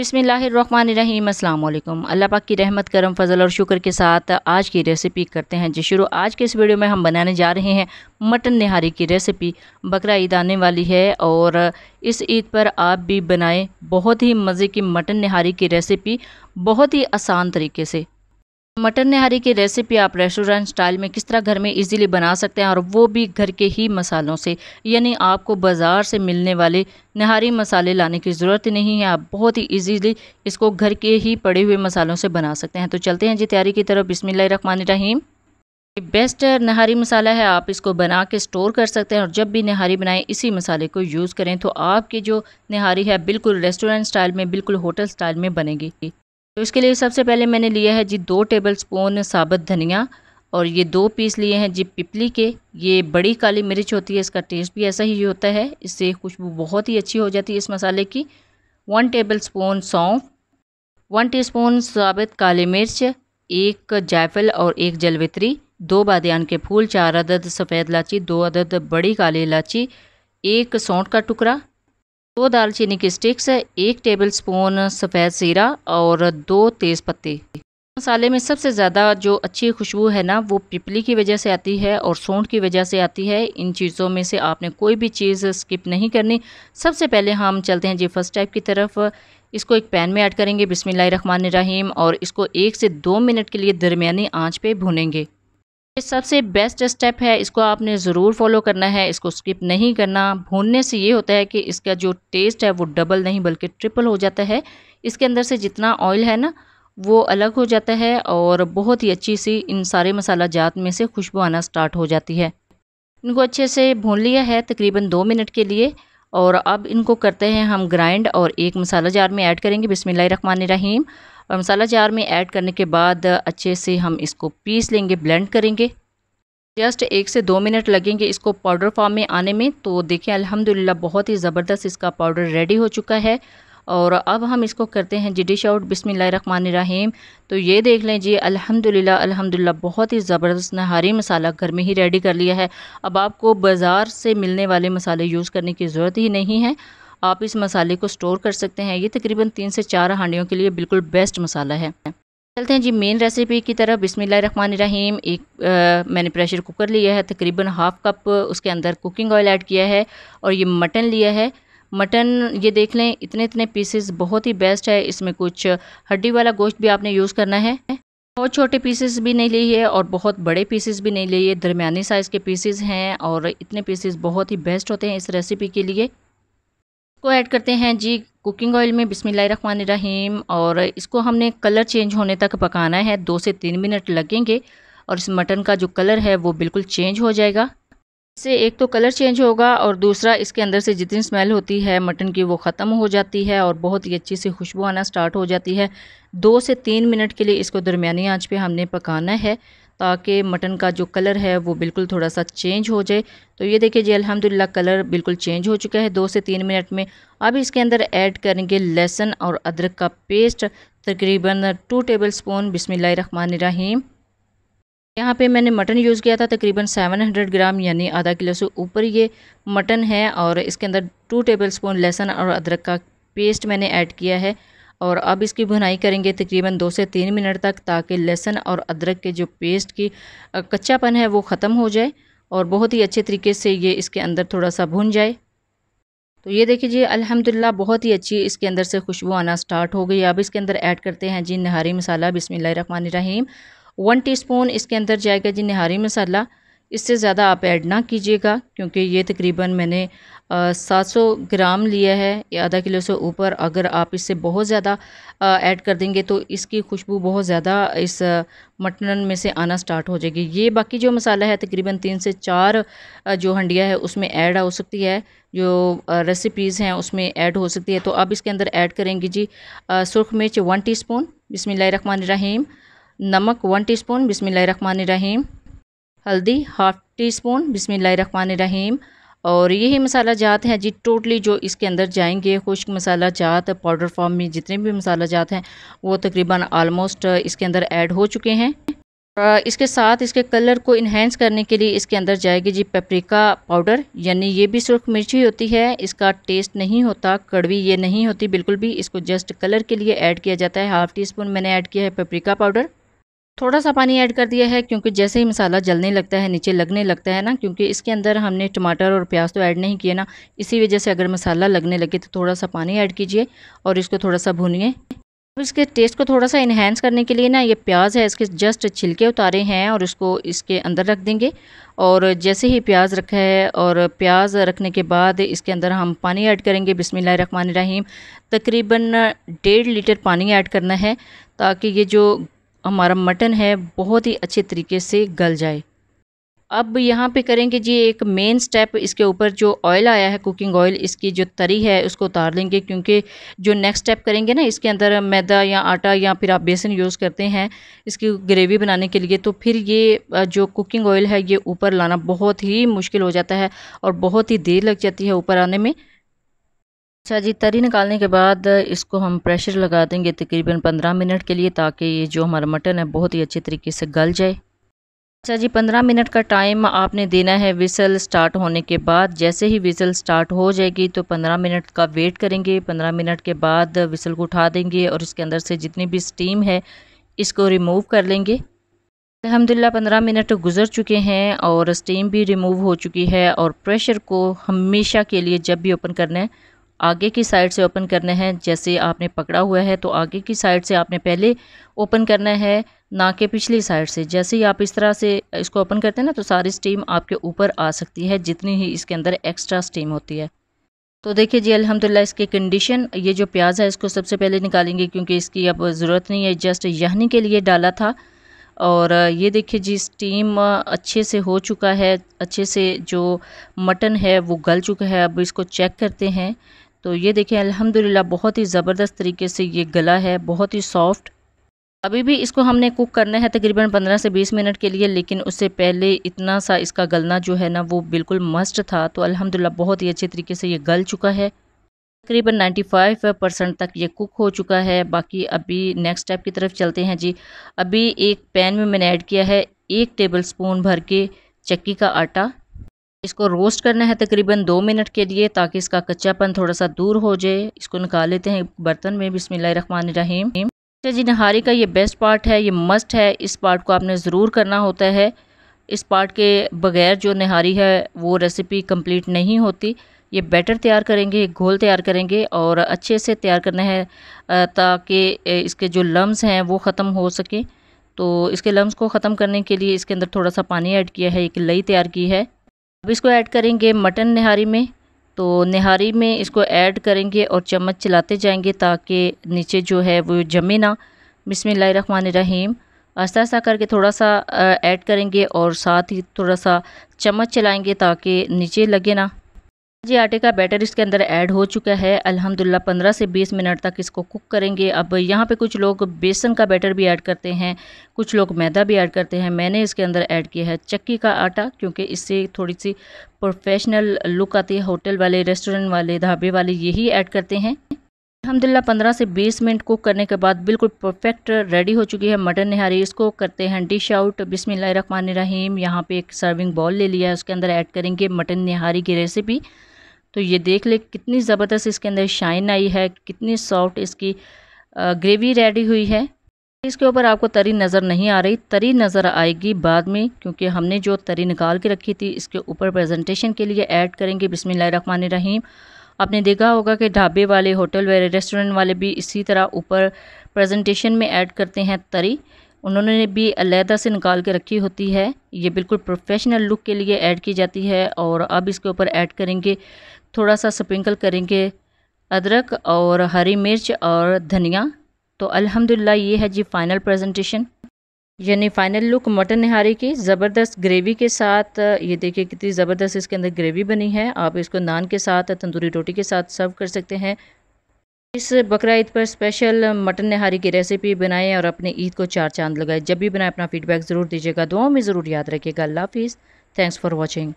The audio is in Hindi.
बिसमीम अल्लाम अल्लाह पाक की रहमत करम फजल और शुक्र के साथ आज की रेसिपी करते हैं जी शुरू आज के इस वीडियो में हम बनाने जा रहे हैं मटन नहारी की रेसिपी बकरा ईद आने वाली है और इस ईद पर आप भी बनाएं बहुत ही मज़े की मटन नहारी की रेसिपी बहुत ही आसान तरीके से मटन नहारी की रेसिपी आप रेस्टोरेंट स्टाइल में किस तरह घर में इजीली बना सकते हैं और वो भी घर के ही मसालों से यानी आपको बाज़ार से मिलने वाले नहारी मसाले लाने की ज़रूरत नहीं है आप बहुत ही इजीली इसको घर के ही पड़े हुए मसालों से बना सकते हैं तो चलते हैं जी तैयारी की तरफ रहीम बेस्ट नहारी मसाला है आप इसको बना के स्टोर कर सकते हैं और जब भी नहारी बनाएं इसी मसाले को यूज़ करें तो आपकी जो नहारी है बिल्कुल रेस्टोरेंट स्टाइल में बिल्कुल होटल स्टाइल में बनेगी तो इसके लिए सबसे पहले मैंने लिया है जी दो टेबल स्पून साबुत धनिया और ये दो पीस लिए हैं जी पिपली के ये बड़ी काली मिर्च होती है इसका टेस्ट भी ऐसा ही होता है इससे खुशबू बहुत ही अच्छी हो जाती है इस मसाले की वन टेबल स्पून सौंफ वन टी स्पून साबित काली मिर्च एक जायफल और एक जलवित्री दो बादियान के फूल चार अदद सफ़ेद इलाची दो अदद बड़ी काली इलायची एक सौंठ का टुकड़ा दो दालचीनी की स्टिक्स एक टेबल स्पून सफ़ेद ज़ीरा और दो तेज़ पत्ते मसाले में सबसे ज़्यादा जो अच्छी खुशबू है ना वो पिपली की वजह से आती है और सौंठ की वजह से आती है इन चीज़ों में से आपने कोई भी चीज़ स्किप नहीं करनी सबसे पहले हम चलते हैं जी फर्स्ट टाइप की तरफ इसको एक पैन में ऐड करेंगे बिसमीम और इसको एक से दो मिनट के लिए दरमिया आँच पर भूनेंगे ये सबसे बेस्ट स्टेप है इसको आपने ज़रूर फॉलो करना है इसको स्किप नहीं करना भूनने से ये होता है कि इसका जो टेस्ट है वो डबल नहीं बल्कि ट्रिपल हो जाता है इसके अंदर से जितना ऑयल है ना वो अलग हो जाता है और बहुत ही अच्छी सी इन सारे मसाला जात में से खुशबू आना स्टार्ट हो जाती है इनको अच्छे से भून लिया है तकरीबन दो मिनट के लिए और अब इनको करते हैं हम ग्राइंड और एक मसाला जार में ऐड करेंगे बिसमीम और मसाला जार में ऐड करने के बाद अच्छे से हम इसको पीस लेंगे ब्लेंड करेंगे जस्ट एक से दो मिनट लगेंगे इसको पाउडर फॉर्म में आने में तो देखिए अल्हम्दुलिल्लाह बहुत ही ज़बरदस्त इसका पाउडर रेडी हो चुका है और अब हम इसको करते हैं जी डिश आउट बिसमीम तो ये देख लें जी अल्हम्दुलिल्लाह अल्हम्दुलिल्लाह बहुत ही ज़बरदस्त नहारी मसाला घर में ही रेडी कर लिया है अब आपको बाज़ार से मिलने वाले मसाले यूज़ करने की ज़रूरत ही नहीं है आप इस मसाले को स्टोर कर सकते हैं ये तकरीबन तीन से चार हांडियों के लिए बिल्कुल बेस्ट मसाला है चलते हैं जी मेन रेसिपी की तरफ रहीम एक आ, मैंने प्रेशर कुकर लिया है तकरीबन हाफ़ कप उसके अंदर कुकिंग ऑयल ऐड किया है और ये मटन लिया है मटन ये देख लें इतने इतने पीसेस बहुत ही बेस्ट है इसमें कुछ हड्डी वाला गोश्त भी आपने यूज़ करना है बहुत छोटे पीसेस भी नहीं लिए और बहुत बड़े पीसेस भी नहीं लिए दरमिया साइज़ के पीसेस हैं और इतने पीसेस बहुत ही बेस्ट होते हैं इस रेसिपी के लिए इसको ऐड करते हैं जी कुकिंग ऑयल में बिसमीम और इसको हमने कलर चेंज होने तक पकाना है दो से तीन मिनट लगेंगे और इस मटन का जो कलर है वो बिल्कुल चेंज हो जाएगा इससे एक तो कलर चेंज होगा और दूसरा इसके अंदर से जितनी स्मेल होती है मटन की वो ख़त्म हो जाती है और बहुत ही अच्छी सी खुशबू आना स्टार्ट हो जाती है दो से तीन मिनट के लिए इसको दरमिया आँच पे हमने पकाना है ताकि मटन का जो कलर है वो बिल्कुल थोड़ा सा चेंज हो जाए तो ये देखिए जी अल्हम्दुलिल्लाह कलर बिल्कुल चेंज हो चुका है दो से तीन मिनट में अब इसके अंदर ऐड करेंगे लहसुन और अदरक का पेस्ट तकरीबन टू टेबल स्पून बसमिल्लर यहाँ पे मैंने मटन यूज़ किया था तकरीबन 700 ग्राम यानी आधा किलो से ऊपर ये मटन है और इसके अंदर टू टेबल स्पून लहसुन और अदरक का पेस्ट मैंने ऐड किया है और अब इसकी भुनाई करेंगे तकरीबन दो से तीन मिनट तक ताकि लहसुन और अदरक के जो पेस्ट की कच्चापन है वो ख़त्म हो जाए और बहुत ही अच्छे तरीके से ये इसके अंदर थोड़ा सा भुन जाए तो ये देखिए जी अल्हम्दुलिल्लाह बहुत ही अच्छी इसके अंदर से खुशबू आना स्टार्ट हो गई अब इसके अंदर ऐड करते हैं जी नहारी मसाला बिसमिल्ल रहीम वन स्पून इसके अंदर जाएगा जी नहारी मसाला इससे ज़्यादा आप ऐड ना कीजिएगा क्योंकि ये तकरीबन मैंने सात सौ ग्राम लिया है या आधा किलो से ऊपर अगर आप इससे बहुत ज़्यादा ऐड कर देंगे तो इसकी खुशबू बहुत ज़्यादा इस मटन में से आना स्टार्ट हो जाएगी ये बाकी जो मसाला है तकरीबन तीन से चार जो हंडिया है उसमें ऐड हो सकती है जो रेसिपीज़ हैं उसमें ऐड हो सकती है तो आप इसके अंदर ऐड करेंगे जी सुरख मिर्च वन टी स्पून रहीम नमक वन टी स्पून रहीम हल्दी हाफ़ टी स्पून रहीम और यही मसाला जात हैं जी टोटली जो इसके अंदर जाएंगे खुश्क मसाला जात पाउडर फॉर्म में जितने भी मसाला जात हैं वो तकरीबन आलमोस्ट इसके अंदर ऐड हो चुके हैं इसके साथ इसके कलर को इन्हेंस करने के लिए इसके अंदर जाएगी जी पेपरिका पाउडर यानी ये भी सुर्ख मिर्ची होती है इसका टेस्ट नहीं होता कड़वी ये नहीं होती बिल्कुल भी इसको जस्ट कलर के लिए ऐड किया जाता है हाफ़ टी स्पून मैंने ऐड किया है पेपरिका पाउडर थोड़ा सा पानी ऐड कर दिया है क्योंकि जैसे ही मसाला जलने लगता है नीचे लगने लगता है ना क्योंकि इसके अंदर हमने टमाटर और प्याज तो ऐड नहीं किए ना इसी वजह से अगर मसाला लगने लगे तो थोड़ा सा पानी ऐड कीजिए और इसको थोड़ा सा भूनिए अब इसके टेस्ट को थोड़ा सा इन्हेंस करने के लिए ना ये प्याज है इसके जस्ट छिलके उतारे हैं और इसको इसके अंदर रख देंगे और जैसे ही प्याज रखा है और प्याज रखने के बाद इसके अंदर हम पानी ऐड करेंगे बिसमिल्लर तकरीबन डेढ़ लीटर पानी ऐड करना है ताकि ये जो हमारा मटन है बहुत ही अच्छे तरीके से गल जाए अब यहाँ पे करेंगे जी एक मेन स्टेप इसके ऊपर जो ऑयल आया है कुकिंग ऑयल इसकी जो तरी है उसको उतार लेंगे क्योंकि जो नेक्स्ट स्टेप करेंगे ना इसके अंदर मैदा या आटा या फिर आप बेसन यूज़ करते हैं इसकी ग्रेवी बनाने के लिए तो फिर ये जो कुकिंग ऑयल है ये ऊपर लाना बहुत ही मुश्किल हो जाता है और बहुत ही देर लग जाती है ऊपर आने में अच्छा जी तरी निकालने के बाद इसको हम प्रेशर लगा देंगे तकरीबन पंद्रह मिनट के लिए ताकि ये जो हमारा मटन है बहुत ही अच्छे तरीके से गल जाए अच्छा जी पंद्रह मिनट का टाइम आपने देना है विसल स्टार्ट होने के बाद जैसे ही विसल स्टार्ट हो जाएगी तो पंद्रह मिनट का वेट करेंगे पंद्रह मिनट के बाद विसल को उठा देंगे और इसके अंदर से जितनी भी स्टीम है इसको रिमूव कर लेंगे अलहमदिल्ला पंद्रह मिनट गुजर चुके हैं और स्टीम भी रिमूव हो चुकी है और प्रेशर को हमेशा के लिए जब भी ओपन करना है आगे की साइड से ओपन करने हैं जैसे आपने पकड़ा हुआ है तो आगे की साइड से आपने पहले ओपन करना है ना के पिछली साइड से जैसे ही आप इस तरह से इसको ओपन करते हैं ना तो सारी स्टीम आपके ऊपर आ सकती है जितनी ही इसके अंदर एक्स्ट्रा स्टीम होती है तो देखिए जी अलहमदिल्ला इसकी कंडीशन ये जो प्याज है इसको सबसे पहले निकालेंगे क्योंकि इसकी अब ज़रूरत नहीं है जस्ट यहनी के लिए डाला था और ये देखिए जी स्टीम अच्छे से हो चुका है अच्छे से जो मटन है वो गल चुका है अब इसको चेक करते हैं तो ये देखें अल्हम्दुलिल्लाह बहुत ही ज़बरदस्त तरीके से ये गला है बहुत ही सॉफ्ट अभी भी इसको हमने कुक करना है तकरीबन 15 से 20 मिनट के लिए लेकिन उससे पहले इतना सा इसका गलना जो है ना वो बिल्कुल मस्ट था तो अल्हम्दुलिल्लाह बहुत ही अच्छे तरीके से ये गल चुका है तकरीबन 95 परसेंट तक ये कुक हो चुका है बाकी अभी नेक्स्ट स्टेप की तरफ चलते हैं जी अभी एक पैन में मैंने ऐड किया है एक टेबल स्पून भर के चक्की का आटा इसको रोस्ट करना है तकरीबन दो मिनट के लिए ताकि इसका कच्चापन थोड़ा सा दूर हो जाए इसको निकाल लेते हैं बर्तन में बिसमिल्ल रहीम अच्छा जी नहारी का ये बेस्ट पार्ट है ये मस्ट है इस पार्ट को आपने ज़रूर करना होता है इस पार्ट के बगैर जो नहारी है वो रेसिपी कंप्लीट नहीं होती ये बैटर तैयार करेंगे घोल तैयार करेंगे और अच्छे से तैयार करना है ताकि इसके जो लम्स हैं वो ख़त्म हो सके तो इसके लम्स को ख़त्म करने के लिए इसके अंदर थोड़ा सा पानी ऐड किया है एक लई तैयार की है अब इसको ऐड करेंगे मटन निहारी में तो निहारी में इसको ऐड करेंगे और चम्मच चलाते जाएंगे ताकि नीचे जो है वो जमे ना रहीम आस्ता आस्ता करके थोड़ा सा ऐड करेंगे और साथ ही थोड़ा सा चम्मच चलाएंगे ताकि नीचे लगे ना जी आटे का बैटर इसके अंदर ऐड हो चुका है अल्हम्दुलिल्लाह 15 से 20 मिनट तक इसको कुक करेंगे अब यहाँ पे कुछ लोग बेसन का बैटर भी ऐड करते हैं कुछ लोग मैदा भी ऐड करते हैं मैंने इसके अंदर ऐड किया है चक्की का आटा क्योंकि इससे थोड़ी सी प्रोफेशनल लुक आती है होटल वाले रेस्टोरेंट वाले ढाबे वाले यही ऐड करते हैं अलहमदिल्ला पंद्रह से बीस मिनट कुक करने के बाद बिल्कुल परफेक्ट रेडी हो चुकी है मटन निहारी इसको करते हैं डिश आउट बिसमिल्ल रहीम यहाँ पे एक सर्विंग बॉल ले लिया है उसके अंदर ऐड करेंगे मटन निहारी की रेसिपी तो ये देख ले कितनी ज़बरदस्त इसके अंदर शाइन आई है कितनी सॉफ्ट इसकी ग्रेवी रेडी हुई है इसके ऊपर आपको तरी नज़र नहीं आ रही तरी नज़र आएगी बाद में क्योंकि हमने जो तरी निकाल के रखी थी इसके ऊपर प्रेजेंटेशन के लिए ऐड करेंगे रहीम आपने देखा होगा कि ढाबे वाले होटल वाले रेस्टोरेंट वाले भी इसी तरह ऊपर प्रेजेंटेशन में ऐड करते हैं तरी उन्होंने भी अलहदा से निकाल के रखी होती है ये बिल्कुल प्रोफेशनल लुक के लिए ऐड की जाती है और अब इसके ऊपर ऐड करेंगे थोड़ा सा स्प्रिंकल करेंगे अदरक और हरी मिर्च और धनिया तो अल्हम्दुलिल्लाह ये है जी फ़ाइनल प्रेजेंटेशन यानी फ़ाइनल लुक मटन निहारी की ज़बरदस्त ग्रेवी के साथ ये देखिए कितनी ज़बरदस्त इसके अंदर ग्रेवी बनी है आप इसको नान के साथ तंदूरी रोटी के साथ सर्व कर सकते हैं इस बकरा ईद पर स्पेशल मटन नहारी की रेसिपी बनाएं और अपने ईद को चार चांद लगाएं जब भी बनाएं अपना फीडबैक ज़रूर दीजिएगा दुआओं में ज़रूर याद रखिएगा अल्लाह हाफिज़ थैंक्स फॉर वॉचिंग